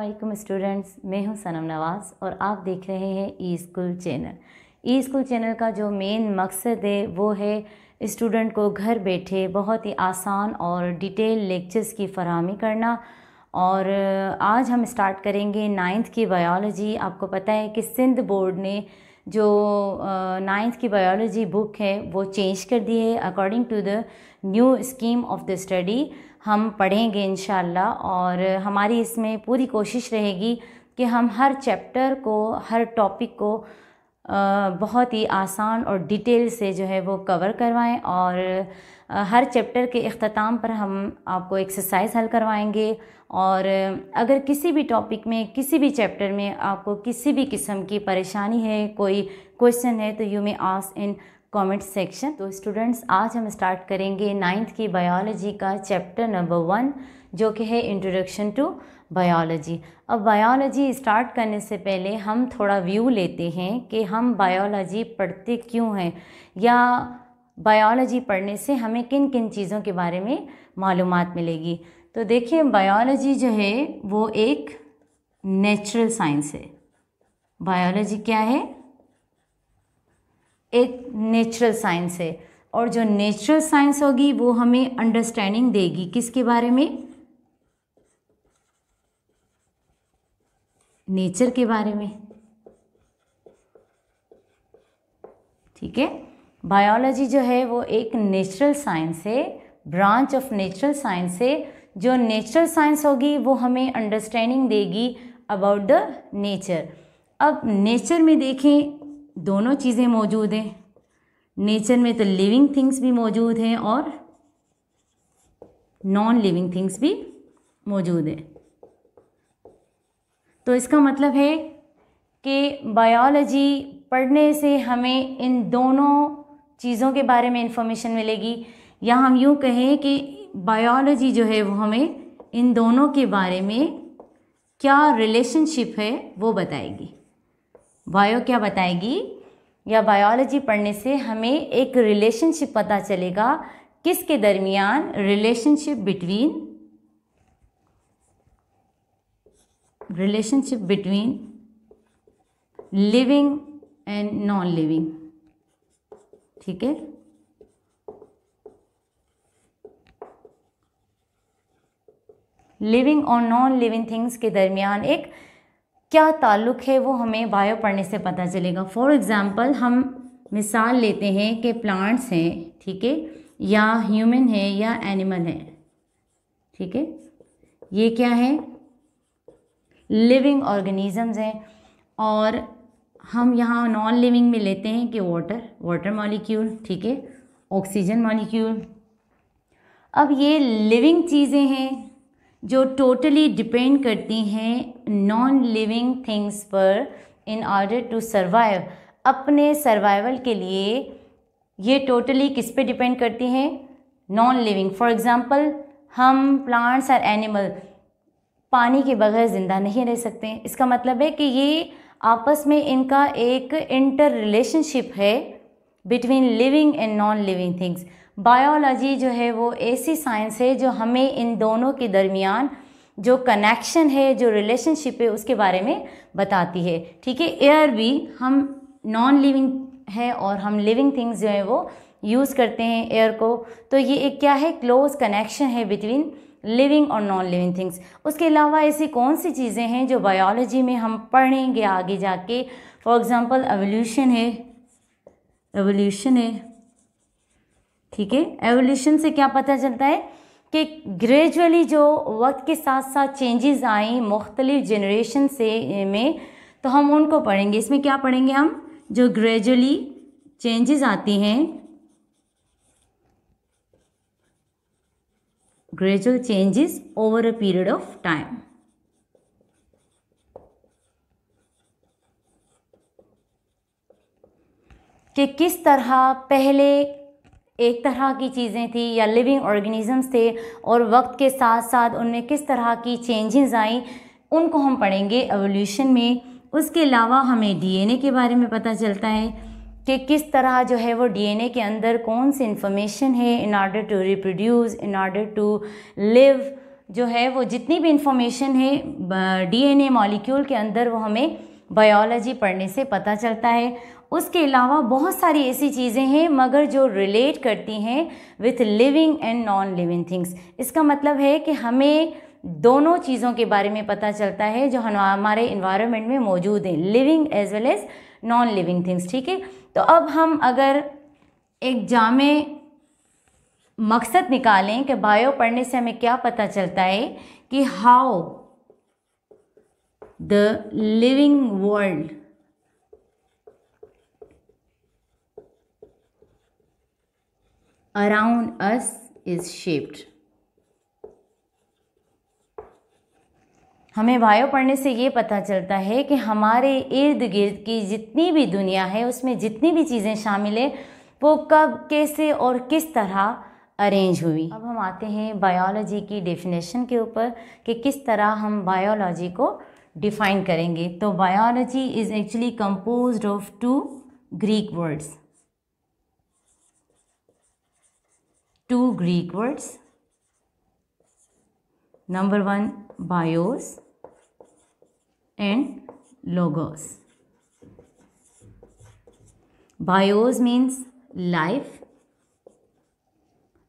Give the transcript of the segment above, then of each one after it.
वालेकुम स्टूडेंट्स मैं हूं सनम नवाज़ और आप देख रहे हैं e school channel e school channel का जो मेन मकसद है वो है स्टूडेंट को घर बैठे बहुत ही आसान और डिटेल लेक्चर्स की फरहमी करना और आज हम स्टार्ट करेंगे नाइन्थ की बायोलॉजी आपको पता है कि सिंध बोर्ड ने जो नाइन्थ की बायोलॉजी बुक है वो चेंज कर दी है according to the new scheme of the study हम पढ़ेंगे इन और हमारी इसमें पूरी कोशिश रहेगी कि हम हर चैप्टर को हर टॉपिक को बहुत ही आसान और डिटेल से जो है वो कवर करवाएं और हर चैप्टर के अख्ताम पर हम आपको एक्सरसाइज हल करवाएंगे और अगर किसी भी टॉपिक में किसी भी चैप्टर में आपको किसी भी किस्म की परेशानी है कोई क्वेश्चन है तो you may ask in comment section तो स्टूडेंट्स आज हम स्टार्ट करेंगे नाइन्थ की बायोलॉजी का चैप्टर नंबर वन जो कि है इंट्रोडक्शन टू बायोलॉजी अब बायोलॉजी स्टार्ट करने से पहले हम थोड़ा व्यू लेते हैं कि हम बायोलॉजी पढ़ते क्यों हैं या बायोलॉजी पढ़ने से हमें किन किन चीज़ों के बारे में मालूम मिलेगी तो देखिए बायोलॉजी जो है वो एक नेचुरल साइंस है बायोलॉजी क्या है एक नेचुरल साइंस है और जो नेचुरल साइंस होगी वो हमें अंडरस्टैंडिंग देगी किसके बारे में नेचर के बारे में ठीक है बायोलॉजी जो है वो एक नेचुरल साइंस है ब्रांच ऑफ नेचुरल साइंस है जो नेचुरल साइंस होगी वो हमें अंडरस्टैंडिंग देगी अबाउट द नेचर अब नेचर में देखें दोनों चीज़ें मौजूद हैं नेचर में तो लिविंग थिंग्स भी मौजूद हैं और नॉन लिविंग थिंग्स भी मौजूद हैं तो इसका मतलब है कि बायोलॉजी पढ़ने से हमें इन दोनों चीज़ों के बारे में इंफॉर्मेशन मिलेगी या हम यूँ कहें कि बायोलॉजी जो है वो हमें इन दोनों के बारे में क्या रिलेशनशिप है वो बताएगी बायो क्या बताएगी या बायोलॉजी पढ़ने से हमें एक रिलेशनशिप पता चलेगा किसके दरमियान relationship between relationship between living and non living ठीक है लिविंग और नॉन लिविंग थिंग्स के दरमियान एक क्या ताल्लुक़ है वो हमें बायो पढ़ने से पता चलेगा फॉर एग्ज़ाम्पल हम मिसाल लेते हैं कि प्लांट्स हैं ठीक है या ह्यूमन है या एनिमल है ठीक है ये क्या है लिविंग ऑर्गेनिजम्स हैं और हम यहाँ नॉन लिविंग में लेते हैं कि वाटर वाटर मॉलिक्यूल ठीक है ऑक्सीजन मॉलिक्यूल अब ये लिविंग चीज़ें हैं जो टोटली डिपेंड करती हैं नॉन लिविंग थिंग्स पर इन ऑर्डर टू सर्वाइव अपने सर्वाइवल के लिए ये टोटली किस पे डिपेंड करती हैं नॉन लिविंग फॉर एग्ज़ाम्पल हम प्लांट्स और एनिमल पानी के बगैर ज़िंदा नहीं रह सकते इसका मतलब है कि ये आपस में इनका एक इंटर रिलेशनशिप है between living and non living things biology जो है वो ऐसी साइंस है जो हमें इन दोनों के दरमियान जो कनेक्शन है जो रिलेशनशिप है उसके बारे में बताती है ठीक है एयर भी हम नॉन लिविंग है और हम लिविंग थिंग्स जो हैं वो यूज़ करते हैं एयर को तो ये एक क्या है क्लोज कनेक्शन है बिटवीन लिविंग और नॉन लिविंग थिंग्स उसके अलावा ऐसी कौन सी चीज़ें हैं जो बायोलॉजी में हम पढ़ेंगे आगे जाके फॉर एग्ज़ाम्पल एवोल्यूशन है एवोल्यूशन है ठीक है एवोल्यूशन से क्या पता चलता है कि ग्रेजुअली जो वक्त के साथ साथ चेंजेस आए मुख्तलिफ जनरेशन से में तो हम उनको पढ़ेंगे इसमें क्या पढ़ेंगे हम जो ग्रेजुअली चेंजेस आती हैं gradual changes over a period of time कि किस तरह पहले एक तरह की चीज़ें थी या लिविंग ऑर्गेनिज़म्स थे और वक्त के साथ साथ उनमें किस तरह की चेंजेस आई उनको हम पढ़ेंगे एवोल्यूशन में उसके अलावा हमें डीएनए के बारे में पता चलता है कि किस तरह जो है वो डीएनए के अंदर कौन सी इन्फॉर्मेशन है in order to reproduce in order to live जो है वो जितनी भी इंफॉर्मेशन है डीएनए मॉलिक्यूल के अंदर वो हमें बायोलॉजी पढ़ने से पता चलता है उसके अलावा बहुत सारी ऐसी चीज़ें हैं मगर जो रिलेट करती हैं with living and non living things इसका मतलब है कि हमें दोनों चीज़ों के बारे में पता चलता है जो हमारे इन्वायरमेंट में मौजूद हैं living as well as non living things ठीक है तो अब हम अगर एक जाम मकसद निकालें कि बायो पढ़ने से हमें क्या पता चलता है कि how the living world. around us is shaped. हमें वायु पढ़ने से ये पता चलता है कि हमारे इर्द गिर्द की जितनी भी दुनिया है उसमें जितनी भी चीज़ें शामिल है वो कब कैसे और किस तरह अरेंज हुई अब हम आते हैं बायोलॉजी की डेफिनेशन के ऊपर कि किस तरह हम बायोलॉजी को डिफाइन करेंगे तो biology is actually compose of two Greek words two Greek words number one bios and logos bios means life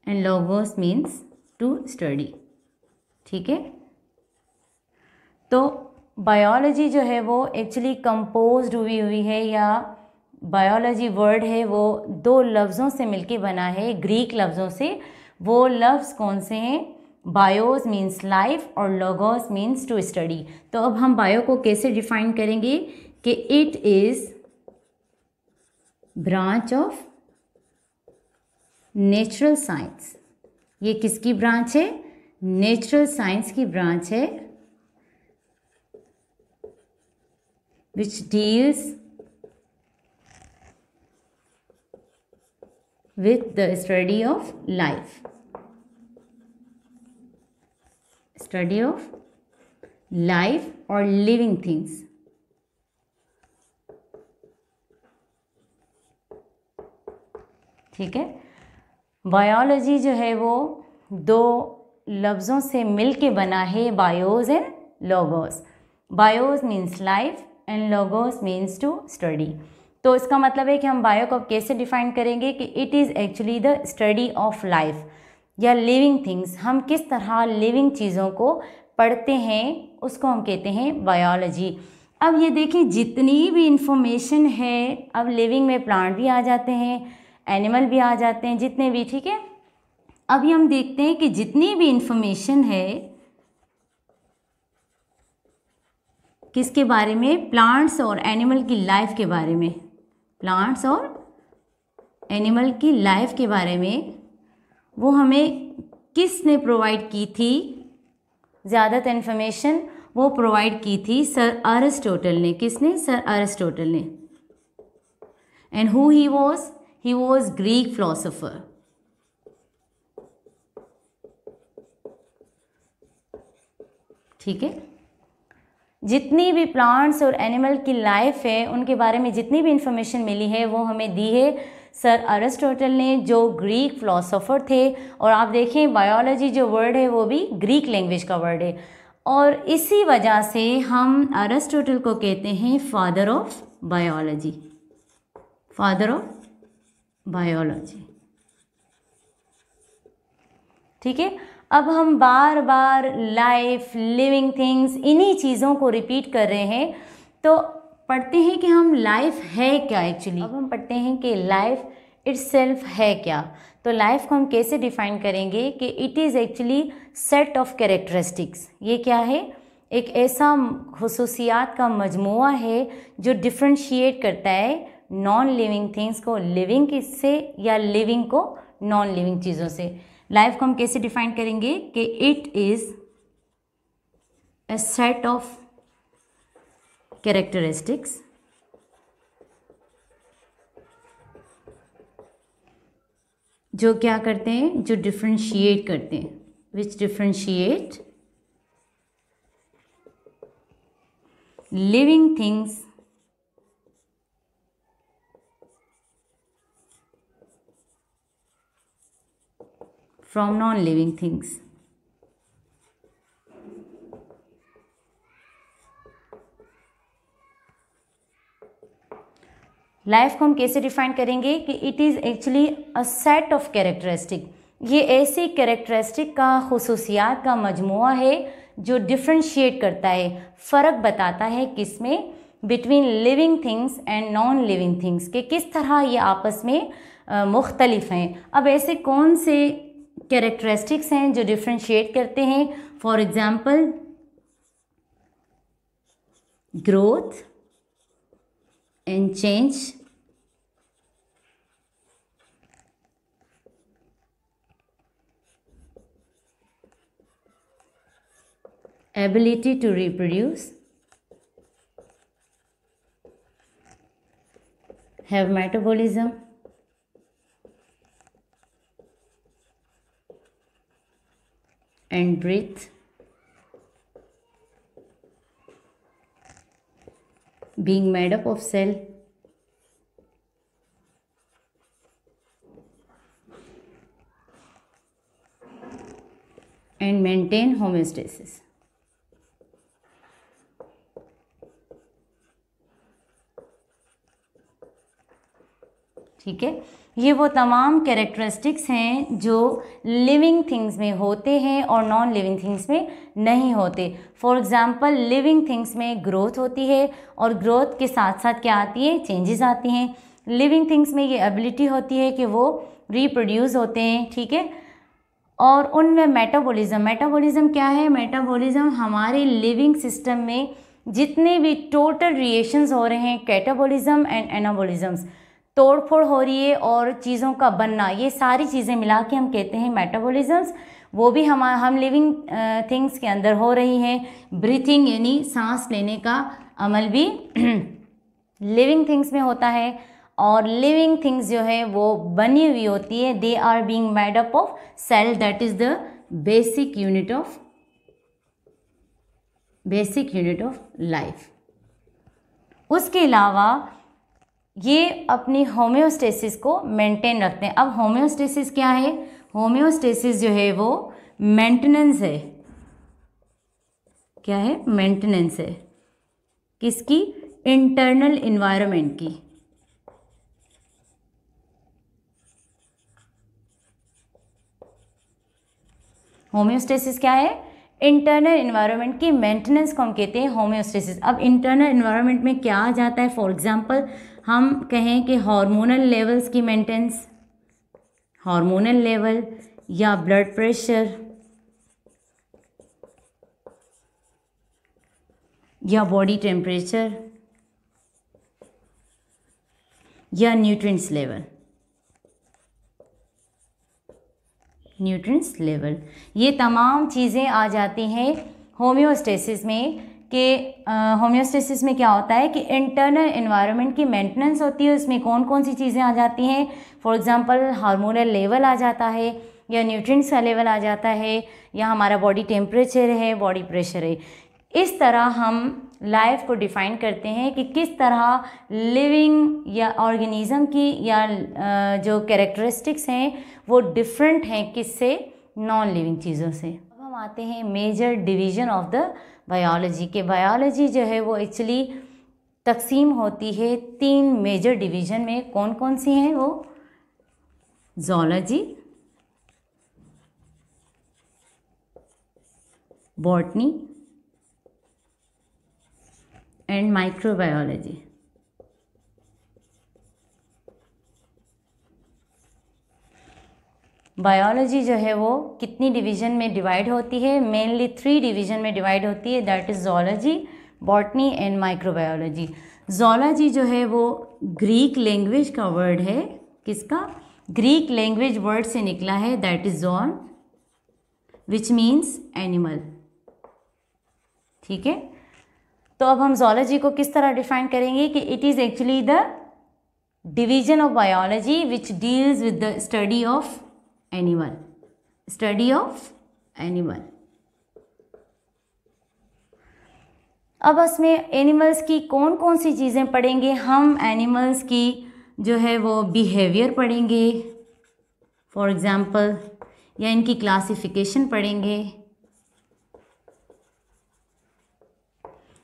and logos means to study ठीक है तो बायोलॉजी जो है वो एक्चुअली कंपोज हुई हुई है या बायोलॉजी वर्ड है वो दो लफ्ज़ों से मिलके बना है ग्रीक लफ्ज़ों से वो लफ्ज़ कौन से हैं बायोज मीन्स लाइफ और लोगोस मीन्स टू स्टडी तो अब हम बायो को कैसे डिफाइन करेंगे कि it is branch of natural science ये किसकी ब्रांच है नेचुरल साइंस की ब्रांच है which deals with the study of life. Study of life or living things. ठीक है बायोलॉजी जो है वो दो लफ्ज़ों से मिलके बना है bios and logos bios means life and logos means to study तो इसका मतलब है कि हम बायो को कैसे डिफाइन करेंगे कि it is actually the study of life या लिविंग थिंग्स हम किस तरह लिविंग चीज़ों को पढ़ते हैं उसको हम कहते हैं बायोलॉजी अब ये देखिए जितनी भी इन्फॉर्मेशन है अब लिविंग में प्लांट भी आ जाते हैं एनिमल भी आ जाते हैं जितने भी ठीक है अभी हम देखते हैं कि जितनी भी इन्फॉर्मेशन है किसके बारे में प्लांट्स और एनिमल की लाइफ के बारे में प्लांट्स और एनिमल की लाइफ के बारे में वो हमें किसने प्रोवाइड की थी ज़्यादातर तो इन्फॉर्मेशन वो प्रोवाइड की थी सर अरिस्टोटल ने किसने सर अरिस्टोटल ने and who he was he was Greek philosopher ठीक है जितनी भी प्लांट्स और एनिमल की लाइफ है उनके बारे में जितनी भी इंफॉर्मेशन मिली है वो हमें दी है सर अरिस्टोटल ने जो ग्रीक फ़िलासफ़र थे और आप देखें बायोलॉजी जो वर्ड है वो भी ग्रीक लैंग्वेज का वर्ड है और इसी वजह से हम अरिस्टोटल को कहते हैं father of biology father of biology ठीक है अब हम बार बार लाइफ लिविंग थिंग्स इन्हीं चीज़ों को रिपीट कर रहे हैं तो पढ़ते हैं कि हम लाइफ है क्या एक्चुअली अब हम पढ़ते हैं कि लाइफ इट्स सेल्फ है क्या तो लाइफ को हम कैसे डिफाइन करेंगे कि it is actually set of characteristics ये क्या है एक ऐसा खसूसियात का मजमु है जो डिफ्रेंशिएट करता है नॉन लिविंग थिंग्स को लिविंग से या लिविंग को नॉन लिविंग चीज़ों से लाइफ को हम कैसे डिफाइन करेंगे कि it is a set of characteristics जो क्या करते हैं जो डिफ्रेंशिएट करते हैं which differentiate living things from non-living things. Life को हम कैसे डिफाइन करेंगे कि it is actually a set of characteristic ये ऐसी कैरेक्टरिस्टिक का खसूसियात का मजमू है जो डिफ्रेंशिएट करता है फ़र्क बताता है किस में between living things and non living things के किस तरह ये आपस में मुख्तलिफ हैं अब ऐसे कौन से कैरेक्टरिस्टिक्स हैं जो डिफ्रेंशिएट करते हैं for example growth and change ability to reproduce have metabolism and breathe. Being made up of cell. And maintain homeostasis. ठीक है ये वो तमाम कैरेक्टरिस्टिक्स हैं जो लिविंग थिंग्स में होते हैं और नॉन लिविंग थिंग्स में नहीं होते फॉर एग्ज़ाम्पल लिविंग थिंग्स में ग्रोथ होती है और ग्रोथ के साथ साथ क्या आती है चेंजेस आती हैं लिविंग थिंग्स में ये एबिलिटी होती है कि वो रिप्रोड्यूस होते हैं ठीक है और उनमें मेटाबॉलिज्म मेटाबॉलिज्म क्या है मेटाबॉलिज्म हमारे लिविंग सिस्टम में जितने भी टोटल रिएशंस हो रहे हैं कैटाबॉलिज्म एंड एनाबोलिज़म्स तोड़फोड़ हो रही है और चीज़ों का बनना ये सारी चीज़ें मिला के हम कहते हैं मेटाबोलिज्म वो भी हम हम लिविंग थिंग्स के अंदर हो रही हैं ब्रीथिंग यानी सांस लेने का अमल भी लिविंग थिंग्स में होता है और लिविंग थिंग्स जो है वो बनी हुई होती है they are being made up of cell that is the basic unit of basic unit of life उसके अलावा ये अपनी होम्योस्टेसिस को मेंटेन रखते हैं अब होम्योस्टेसिस क्या है होम्योस्टेसिस जो है वो मेंटेनेंस है क्या है मेंटेनेंस है किसकी इंटरनल इन्वायरमेंट की होम्योस्टेसिस क्या है इंटरनल इन्वायरमेंट की मेंटेनेंस को हम कहते हैं होम्योस्टेसिस अब इंटरनल इन्वायरमेंट में क्या आ जाता है फॉर एग्जांपल हम कहें कि हार्मोनल लेवल्स की मेंटेनेंस हार्मोनल लेवल या ब्लड प्रेशर या बॉडी टेम्परेचर या न्यूट्रिएंट्स लेवल न्यूट्रंस लेवल ये तमाम चीज़ें आ जाती हैं होम्योस्टेसिस में कि होम्योस्टेसिस में क्या होता है कि इंटरनल इन्वायरमेंट की मेंटेनेंस होती है उसमें कौन कौन सी चीज़ें आ जाती हैं फॉर एग्ज़ाम्पल हार्मोनल लेवल आ जाता है या न्यूट्रिएंट्स का लेवल आ जाता है या हमारा बॉडी टेम्परेचर है बॉडी प्रेशर है इस तरह हम लाइफ को डिफाइन करते हैं कि किस तरह लिविंग या ऑर्गेनिज़म की या जो कैरेक्टरिस्टिक्स हैं वो डिफरेंट हैं किससे नॉन लिविंग चीज़ों से अब हम आते हैं major division of the biology के बायोलॉजी जो है वो एक्चुअली तकसीम होती है तीन मेजर डिवीज़न में कौन कौन सी हैं वो zoology botany and microbiology. Biology जो है वो कितनी डिवीज़न में डिवाइड होती है मेनली थ्री डिवीज़न में डिवाइड होती है that is zoology botany and microbiology zoology जो है वो ग्रीक लैंग्वेज का वर्ड है किसका ग्रीक लैंग्वेज वर्ड से निकला है that is zoon which means animal ठीक है तो अब हम जोलॉजी को किस तरह डिफाइन करेंगे कि it is actually the division of biology which deals with the study of animal study of animal अब इसमें एनिमल्स की कौन कौन सी चीज़ें पढ़ेंगे हम एनिमल्स की जो है वो बिहेवियर पढ़ेंगे फॉर एग्ज़ाम्पल या इनकी क्लासिफिकेशन पढ़ेंगे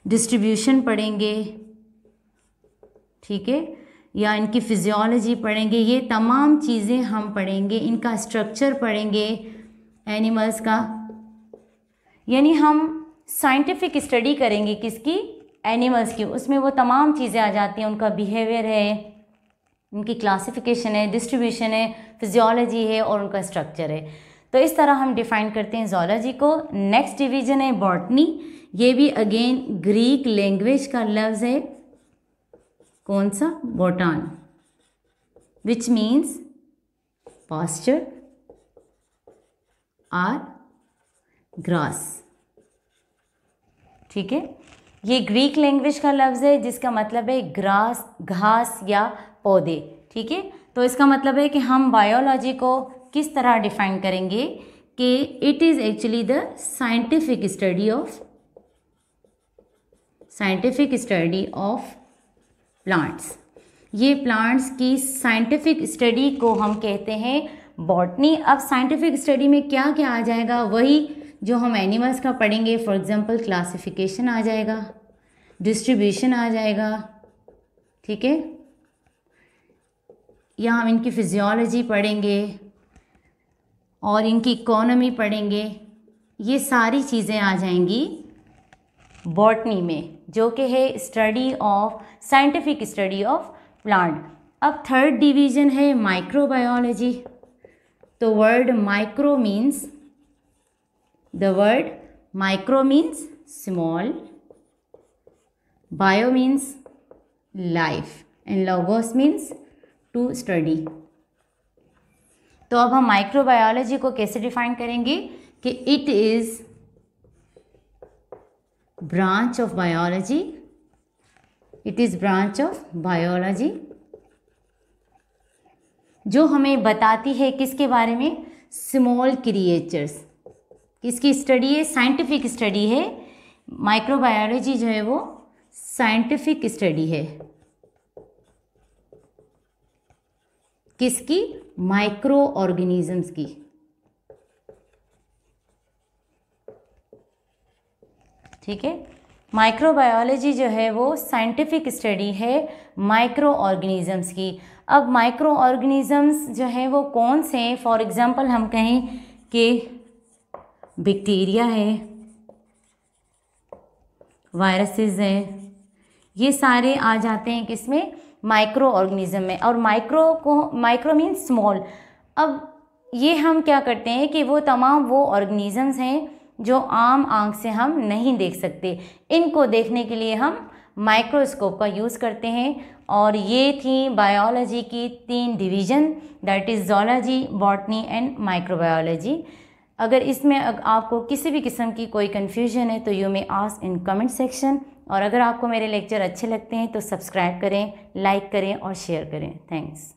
डिस्ट्रीब्यूशन पढ़ेंगे ठीक है या इनकी फिजियोलॉजी पढ़ेंगे ये तमाम चीज़ें हम पढ़ेंगे इनका स्ट्रक्चर पढ़ेंगे एनिमल्स का यानी हम साइंटिफिक स्टडी करेंगे किसकी एनिमल्स की उसमें वो तमाम चीज़ें आ जाती हैं उनका बिहेवियर है उनकी क्लासिफिकेशन है डिस्ट्रीब्यूशन है फिजियोलॉजी है और उनका स्ट्रक्चर है तो इस तरह हम डिफ़ाइन करते हैं जोलॉजी को नेक्स्ट डिवीज़न है बॉटनी ये भी अगेन ग्रीक लैंग्वेज का लफ्ज़ है कौन सा botane which means pasture or grass ठीक है ये ग्रीक लैंग्वेज का लफ्ज़ है जिसका मतलब है ग्रास घास या पौधे ठीक है तो इसका मतलब है कि हम बायोलॉजी को किस तरह डिफाइन करेंगे कि it is actually the scientific study of scientific study of plants ये प्लांट्स की साइंटिफिक स्टडी को हम कहते हैं बॉटनी अब साइंटिफिक स्टडी में क्या क्या आ जाएगा वही जो हम एनिमल्स का पढ़ेंगे फॉर एग्जांपल क्लासिफिकेशन आ जाएगा डिस्ट्रीब्यूशन आ जाएगा ठीक है या हम इनकी फिजियोलॉजी पढ़ेंगे और इनकी इकोनॉमी पढ़ेंगे ये सारी चीज़ें आ जाएंगी बॉटनी में जो कि है study of scientific study of plant अब थर्ड डिवीज़न है माइक्रोबायोलॉजी तो word micro means the word micro means small bio means life and logos means to study तो अब हम माइक्रोबायोलॉजी को कैसे डिफाइन करेंगे कि it is branch of biology it is branch of biology जो हमें बताती है किसके बारे में स्मॉल क्रिएचर्स किसकी स्टडी है साइंटिफिक स्टडी है माइक्रोबायोलॉजी जो है वो साइंटिफिक स्टडी है किसकी माइक्रो ऑर्गेनिजम्स की ठीक है माइक्रोबायोलॉजी जो है वो साइंटिफिक स्टडी है माइक्रो ऑर्गेनिज़म्स की अब माइक्रो ऑर्गेनिज़म्स जो है वो कौन से हैं फॉर एग्ज़ाम्पल हम कहें कि बैक्टीरिया है वायरसेस हैं ये सारे आ जाते हैं किसमें माइक्रो ऑर्गेनिज़म में और माइक्रो को माइक्रो मीन्स स्मॉल अब ये हम क्या करते हैं कि वो तमाम वो ऑर्गेनिज़म्स हैं जो आम आंख से हम नहीं देख सकते इनको देखने के लिए हम माइक्रोस्कोप का यूज़ करते हैं और ये थी बायोलॉजी की तीन division that is zoology botany and microbiology अगर इसमें आपको किसी भी किस्म की कोई कन्फ्यूजन है तो you may ask in comment section और अगर आपको मेरे लेक्चर अच्छे लगते हैं तो सब्सक्राइब करें लाइक करें और शेयर करें थैंक्स